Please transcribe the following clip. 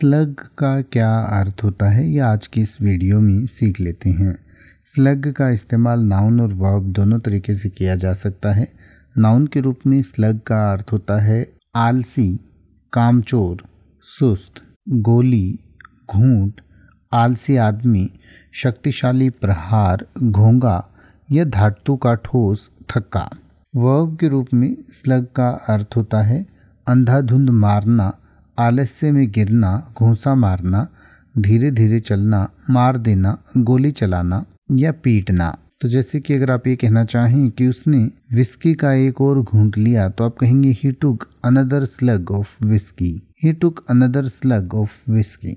slug का क्या अर्थ होता है ये आज की इस वीडियो में सीख लेते हैं स्लग का इस्तेमाल नाउन और वर्ब दोनों तरीके से किया जा सकता है नाउन के रूप में स्लग का अर्थ होता है आलसी कामचोर सुस्त गोली घूंट आलसी आदमी शक्तिशाली प्रहार घोंगा या धातु का ठोस थक्का वर्ब के रूप में स्लग का अर्थ होता है अंधाधुंध मारना आलस्य में गिरना घूसा मारना धीरे धीरे चलना मार देना गोली चलाना या पीटना तो जैसे कि अगर आप ये कहना चाहें कि उसने विस्की का एक और घूंट लिया तो आप कहेंगे he took another slug of whisky he took another slug of whisky